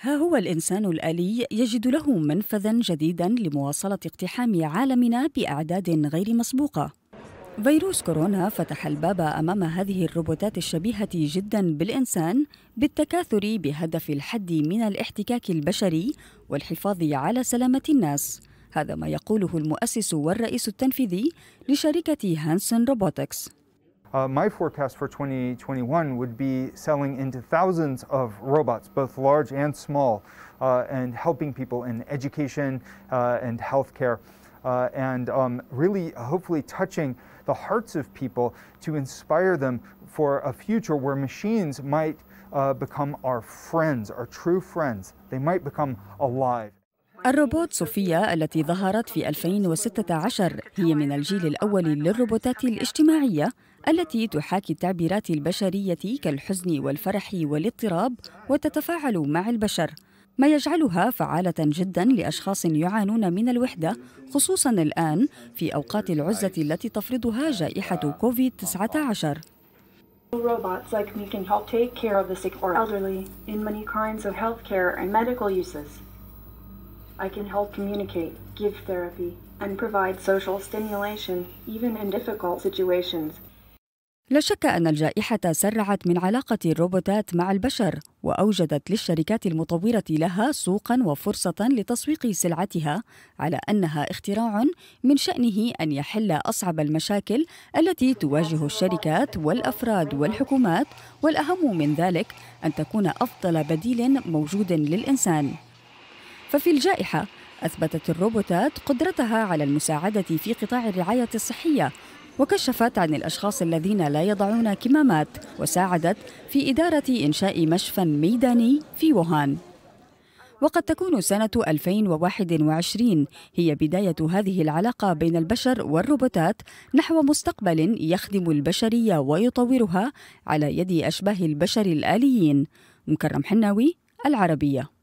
ها هو الإنسان الآلي يجد له منفذا جديدا لمواصلة اقتحام عالمنا بأعداد غير مسبوقة فيروس كورونا فتح الباب أمام هذه الروبوتات الشبيهة جدا بالإنسان بالتكاثر بهدف الحد من الاحتكاك البشري والحفاظ على سلامة الناس هذا ما يقوله المؤسس والرئيس التنفيذي لشركة هانسون روبوتكس Uh, my forecast for 2021 would be selling into thousands of robots, both large and small, uh, and helping people in education uh, and healthcare, uh, and um, really hopefully touching the hearts of people to inspire them for a future where machines might uh, become our friends, our true friends. They might become alive. الروبوت صوفيا التي ظهرت في 2016 هي من الجيل الأول للروبوتات الاجتماعية التي تحاكي التعبيرات البشرية كالحزن والفرح والاضطراب وتتفاعل مع البشر ما يجعلها فعالة جدا لأشخاص يعانون من الوحدة خصوصا الآن في أوقات العزة التي تفرضها جائحة كوفيد-19 I can help communicate, give therapy, and provide social stimulation even in difficult situations. لا شك أن الجائحة سرعت من علاقة الروبوتات مع البشر وأوجدت للشركات المطورة لها سوقا وفرصة لتسويق سلعتها على أنها اختراع من شأنه أن يحل أصعب المشاكل التي تواجه الشركات والأفراد والحكومات والأهم من ذلك أن تكون أفضل بديل موجود للإنسان ففي الجائحة أثبتت الروبوتات قدرتها على المساعدة في قطاع الرعاية الصحية وكشفت عن الأشخاص الذين لا يضعون كمامات وساعدت في إدارة إنشاء مشفى ميداني في ووهان وقد تكون سنة 2021 هي بداية هذه العلاقة بين البشر والروبوتات نحو مستقبل يخدم البشرية ويطورها على يد أشباه البشر الآليين مكرم حناوي العربية